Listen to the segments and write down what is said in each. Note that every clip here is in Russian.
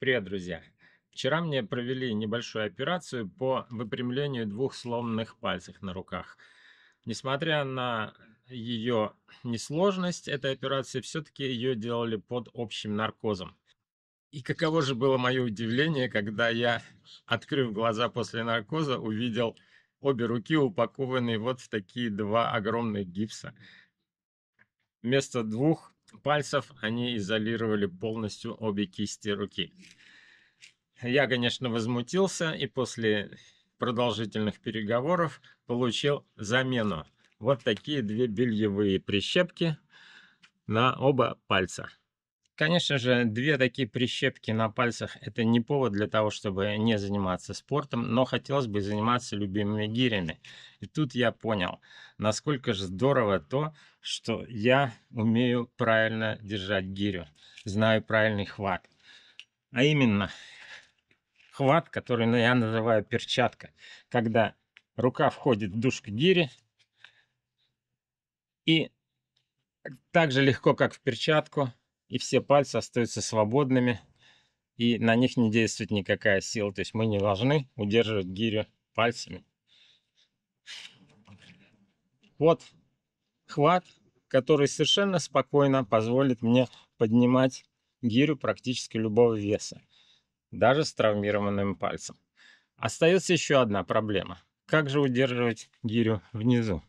Привет, друзья! Вчера мне провели небольшую операцию по выпрямлению двух сломанных пальцев на руках. Несмотря на ее несложность, этой операции все-таки ее делали под общим наркозом. И каково же было мое удивление, когда я, открыв глаза после наркоза, увидел обе руки упакованные вот в такие два огромных гипса. Вместо двух пальцев они изолировали полностью обе кисти руки. Я, конечно, возмутился и после продолжительных переговоров получил замену. Вот такие две бельевые прищепки на оба пальца. Конечно же, две такие прищепки на пальцах – это не повод для того, чтобы не заниматься спортом, но хотелось бы заниматься любимыми гирями. И тут я понял, насколько же здорово то, что я умею правильно держать гирю, знаю правильный хват. А именно, хват, который я называю перчатка, когда рука входит в душку гири и так же легко, как в перчатку, и все пальцы остаются свободными, и на них не действует никакая сила. То есть мы не должны удерживать гирю пальцами. Вот хват, который совершенно спокойно позволит мне поднимать гирю практически любого веса, даже с травмированным пальцем. Остается еще одна проблема. Как же удерживать гирю внизу?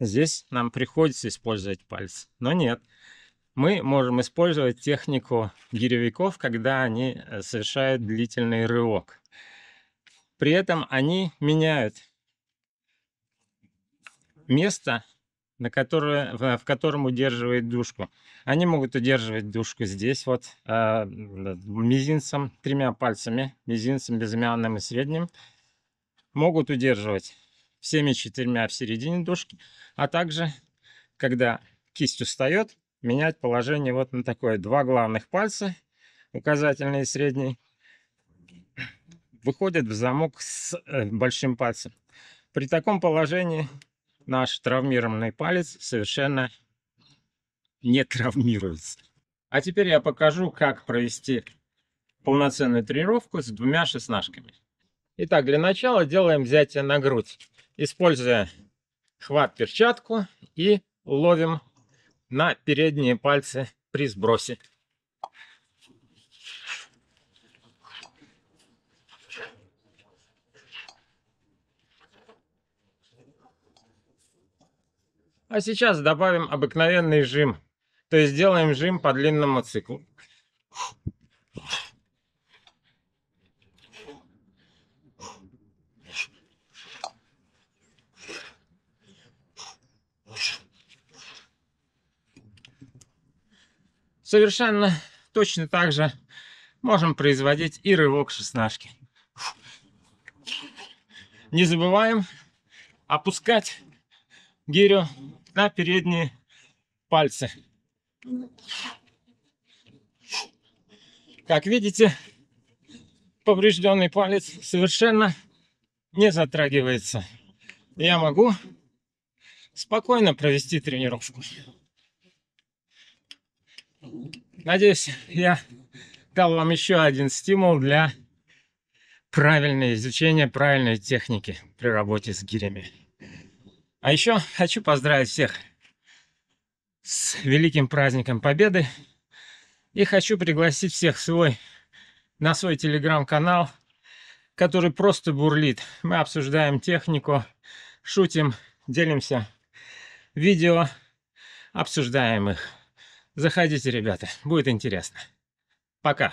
Здесь нам приходится использовать пальцы, но нет мы можем использовать технику гиревиков, когда они э, совершают длительный рывок. При этом они меняют место, на которое, в, котором удерживает душку. Они могут удерживать душку здесь вот а, мизинцем, тремя пальцами, мизинцем безымянным и средним. Могут удерживать всеми четырьмя в середине душки, а также, когда кисть устает, менять положение вот на такое. Два главных пальца, указательный и средний, выходят в замок с э, большим пальцем. При таком положении наш травмированный палец совершенно не травмируется. А теперь я покажу, как провести полноценную тренировку с двумя шестнашками. Итак, для начала делаем взятие на грудь, используя хват-перчатку и ловим на передние пальцы при сбросе. А сейчас добавим обыкновенный жим, то есть делаем жим по длинному циклу. совершенно точно так же можем производить и рывок шестнашки. Не забываем опускать гирю на передние пальцы. Как видите, поврежденный палец совершенно не затрагивается. Я могу спокойно провести тренировку. Надеюсь, я дал вам еще один стимул для правильного изучения правильной техники при работе с гирями. А еще хочу поздравить всех с великим праздником Победы. И хочу пригласить всех свой, на свой телеграм-канал, который просто бурлит. Мы обсуждаем технику, шутим, делимся видео, обсуждаем их. Заходите, ребята, будет интересно. Пока.